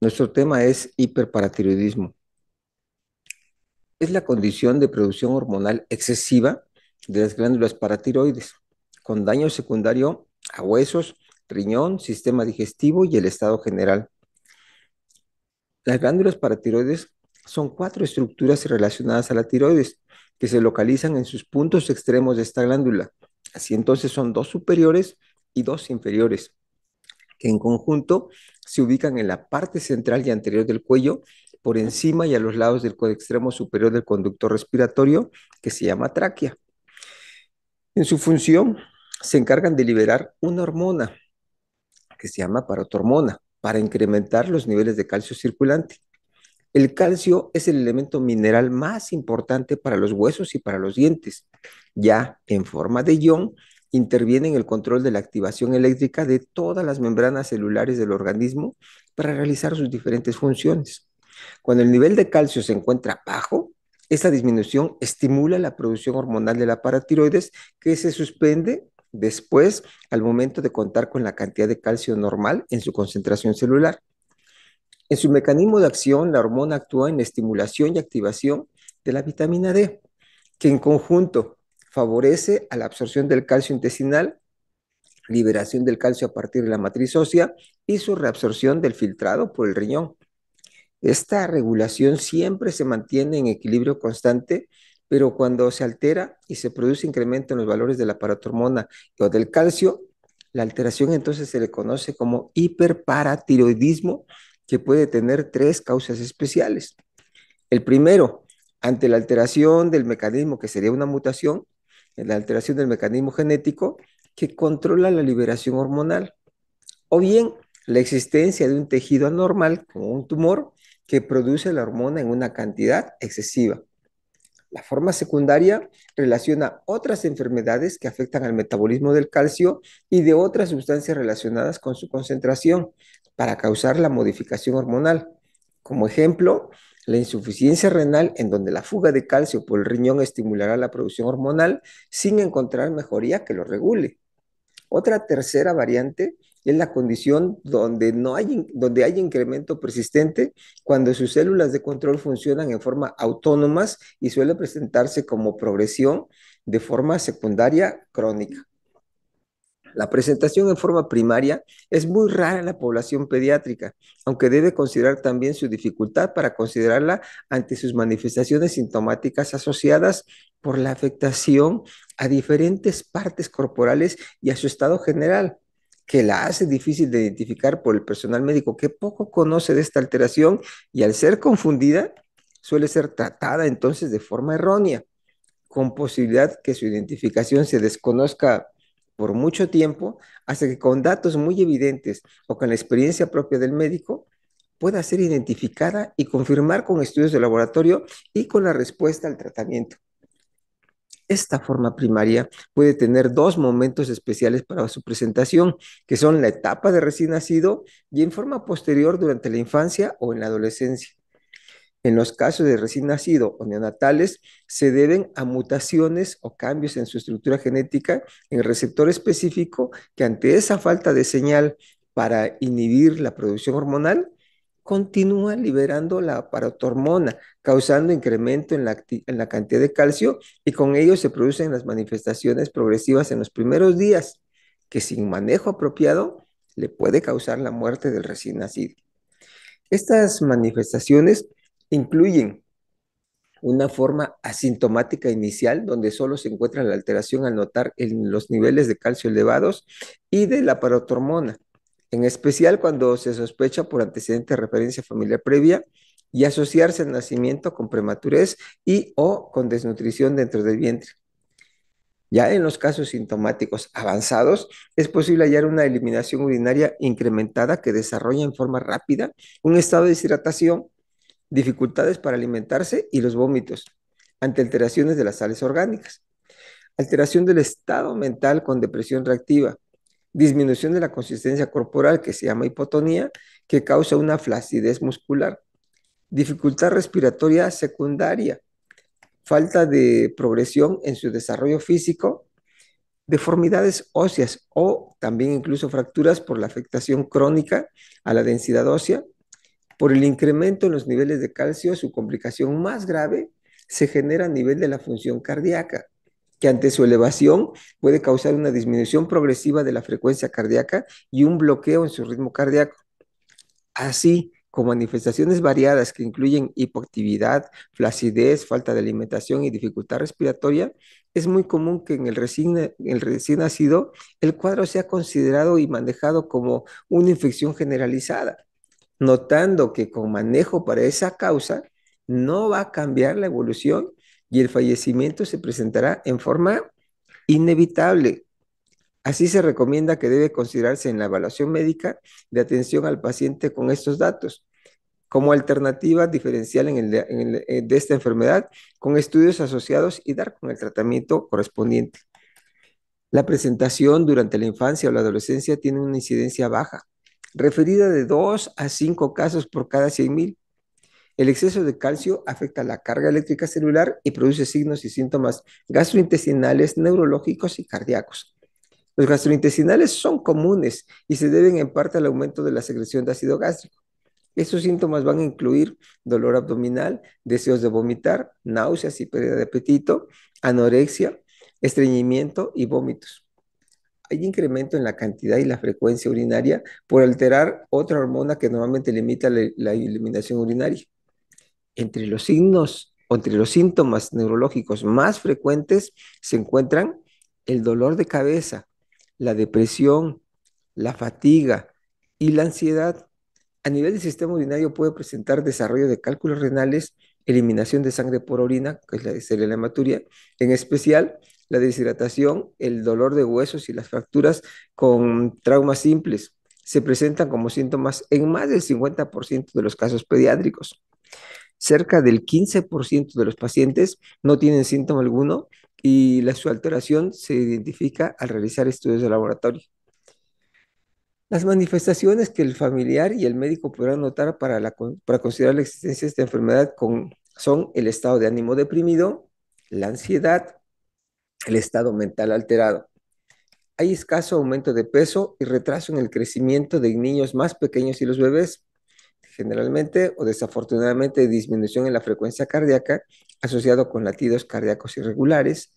Nuestro tema es hiperparatiroidismo. Es la condición de producción hormonal excesiva de las glándulas paratiroides, con daño secundario a huesos, riñón, sistema digestivo y el estado general. Las glándulas paratiroides son cuatro estructuras relacionadas a la tiroides que se localizan en sus puntos extremos de esta glándula. Así entonces son dos superiores y dos inferiores que en conjunto se ubican en la parte central y anterior del cuello, por encima y a los lados del extremo superior del conducto respiratorio, que se llama tráquea. En su función, se encargan de liberar una hormona que se llama parotormona para incrementar los niveles de calcio circulante. El calcio es el elemento mineral más importante para los huesos y para los dientes. Ya en forma de ion, interviene en el control de la activación eléctrica de todas las membranas celulares del organismo para realizar sus diferentes funciones. Cuando el nivel de calcio se encuentra bajo, esta disminución estimula la producción hormonal de la paratiroides que se suspende después al momento de contar con la cantidad de calcio normal en su concentración celular. En su mecanismo de acción, la hormona actúa en la estimulación y activación de la vitamina D, que en conjunto favorece a la absorción del calcio intestinal, liberación del calcio a partir de la matriz ósea y su reabsorción del filtrado por el riñón. Esta regulación siempre se mantiene en equilibrio constante, pero cuando se altera y se produce incremento en los valores de la paratormona o del calcio, la alteración entonces se le conoce como hiperparatiroidismo, que puede tener tres causas especiales. El primero, ante la alteración del mecanismo, que sería una mutación, la alteración del mecanismo genético que controla la liberación hormonal, o bien la existencia de un tejido anormal como un tumor que produce la hormona en una cantidad excesiva. La forma secundaria relaciona otras enfermedades que afectan al metabolismo del calcio y de otras sustancias relacionadas con su concentración para causar la modificación hormonal. Como ejemplo, la insuficiencia renal, en donde la fuga de calcio por el riñón estimulará la producción hormonal sin encontrar mejoría que lo regule. Otra tercera variante es la condición donde, no hay, donde hay incremento persistente cuando sus células de control funcionan en forma autónomas y suele presentarse como progresión de forma secundaria crónica. La presentación en forma primaria es muy rara en la población pediátrica, aunque debe considerar también su dificultad para considerarla ante sus manifestaciones sintomáticas asociadas por la afectación a diferentes partes corporales y a su estado general que la hace difícil de identificar por el personal médico que poco conoce de esta alteración y al ser confundida suele ser tratada entonces de forma errónea, con posibilidad que su identificación se desconozca por mucho tiempo hasta que con datos muy evidentes o con la experiencia propia del médico pueda ser identificada y confirmar con estudios de laboratorio y con la respuesta al tratamiento. Esta forma primaria puede tener dos momentos especiales para su presentación, que son la etapa de recién nacido y en forma posterior durante la infancia o en la adolescencia. En los casos de recién nacido o neonatales, se deben a mutaciones o cambios en su estructura genética en receptor específico que ante esa falta de señal para inhibir la producción hormonal, continúa liberando la parotormona, causando incremento en la, en la cantidad de calcio y con ello se producen las manifestaciones progresivas en los primeros días, que sin manejo apropiado le puede causar la muerte del recién nacido. Estas manifestaciones incluyen una forma asintomática inicial donde solo se encuentra la alteración al notar en los niveles de calcio elevados y de la parotormona, en especial cuando se sospecha por antecedente de referencia familiar previa y asociarse al nacimiento con prematurez y o con desnutrición dentro del vientre. Ya en los casos sintomáticos avanzados, es posible hallar una eliminación urinaria incrementada que desarrolla en forma rápida un estado de deshidratación dificultades para alimentarse y los vómitos, ante alteraciones de las sales orgánicas, alteración del estado mental con depresión reactiva, disminución de la consistencia corporal que se llama hipotonía, que causa una flacidez muscular, dificultad respiratoria secundaria, falta de progresión en su desarrollo físico, deformidades óseas o también incluso fracturas por la afectación crónica a la densidad ósea, por el incremento en los niveles de calcio, su complicación más grave se genera a nivel de la función cardíaca, que ante su elevación puede causar una disminución progresiva de la frecuencia cardíaca y un bloqueo en su ritmo cardíaco. Así, con manifestaciones variadas que incluyen hipoactividad, flacidez, falta de alimentación y dificultad respiratoria, es muy común que en el recién, en el recién nacido el cuadro sea considerado y manejado como una infección generalizada notando que con manejo para esa causa no va a cambiar la evolución y el fallecimiento se presentará en forma inevitable. Así se recomienda que debe considerarse en la evaluación médica de atención al paciente con estos datos como alternativa diferencial eh, de esta enfermedad con estudios asociados y dar con el tratamiento correspondiente. La presentación durante la infancia o la adolescencia tiene una incidencia baja, referida de 2 a 5 casos por cada 100.000. El exceso de calcio afecta la carga eléctrica celular y produce signos y síntomas gastrointestinales, neurológicos y cardíacos. Los gastrointestinales son comunes y se deben en parte al aumento de la secreción de ácido gástrico. Estos síntomas van a incluir dolor abdominal, deseos de vomitar, náuseas y pérdida de apetito, anorexia, estreñimiento y vómitos hay incremento en la cantidad y la frecuencia urinaria por alterar otra hormona que normalmente limita la, eliminación urinaria. Entre los signos o entre los síntomas neurológicos más frecuentes se encuentran el dolor de cabeza, la depresión, la fatiga y la ansiedad. A nivel del sistema urinario puede presentar desarrollo de cálculos renales, eliminación de sangre por orina, que es la, es la hematuria, en especial la deshidratación, el dolor de huesos y las fracturas con traumas simples se presentan como síntomas en más del 50% de los casos pediátricos. Cerca del 15% de los pacientes no tienen síntoma alguno y la, su alteración se identifica al realizar estudios de laboratorio. Las manifestaciones que el familiar y el médico podrán notar para, para considerar la existencia de esta enfermedad son el estado de ánimo deprimido, la ansiedad, el estado mental alterado. Hay escaso aumento de peso y retraso en el crecimiento de niños más pequeños y los bebés. Generalmente o desafortunadamente disminución en la frecuencia cardíaca asociado con latidos cardíacos irregulares,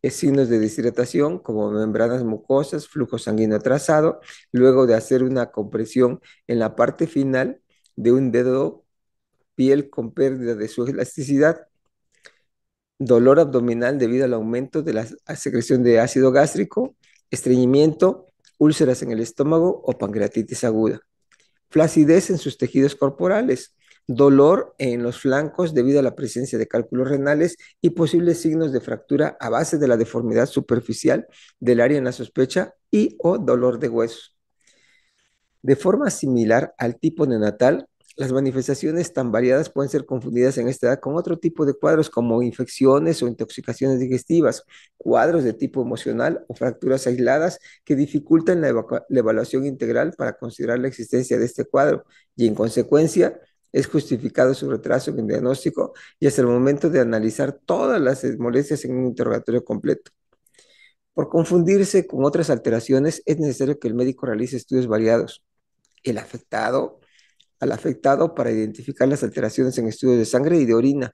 eh, signos de deshidratación como membranas mucosas, flujo sanguíneo atrasado, luego de hacer una compresión en la parte final de un dedo piel con pérdida de su elasticidad, dolor abdominal debido al aumento de la secreción de ácido gástrico, estreñimiento, úlceras en el estómago o pancreatitis aguda, flacidez en sus tejidos corporales, dolor en los flancos debido a la presencia de cálculos renales y posibles signos de fractura a base de la deformidad superficial del área en la sospecha y o dolor de huesos. De forma similar al tipo neonatal, las manifestaciones tan variadas pueden ser confundidas en esta edad con otro tipo de cuadros como infecciones o intoxicaciones digestivas, cuadros de tipo emocional o fracturas aisladas que dificultan la, evaluación integral para considerar la existencia de este cuadro y en consecuencia es justificado su retraso en el diagnóstico y hasta el momento de analizar todas las molestias en un interrogatorio completo. Por confundirse con otras alteraciones, es necesario que el médico realice estudios variados. El afectado al afectado para identificar las alteraciones en estudios de sangre y de orina.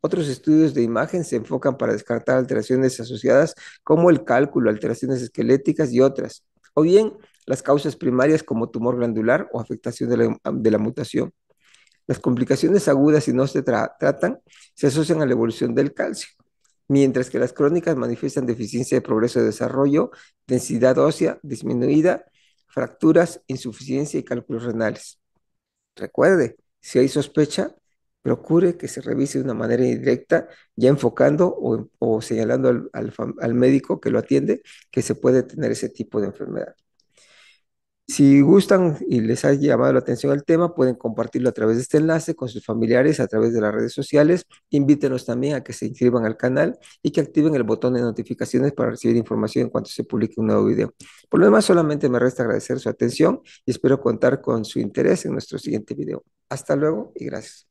Otros estudios de imagen se enfocan para descartar alteraciones asociadas como el cálculo, alteraciones esqueléticas y otras, o bien las causas primarias como tumor glandular o afectación de la, mutación. Las complicaciones agudas si no se tratan se asocian a la evolución del calcio, mientras que las crónicas manifiestan deficiencia de progreso de desarrollo, densidad ósea disminuida, fracturas, insuficiencia y cálculos renales. Recuerde, si hay sospecha, procure que se revise de una manera indirecta, ya enfocando o, señalando al médico que lo atiende que se puede tener ese tipo de enfermedad. Si gustan y les ha llamado la atención el tema, pueden compartirlo a través de este enlace con sus familiares, a través de las redes sociales. Invítenos también a que se inscriban al canal y que activen el botón de notificaciones para recibir información en cuanto se publique un nuevo video. Por lo demás, solamente me resta agradecer su atención y espero contar con su interés en nuestro siguiente video. Hasta luego y gracias.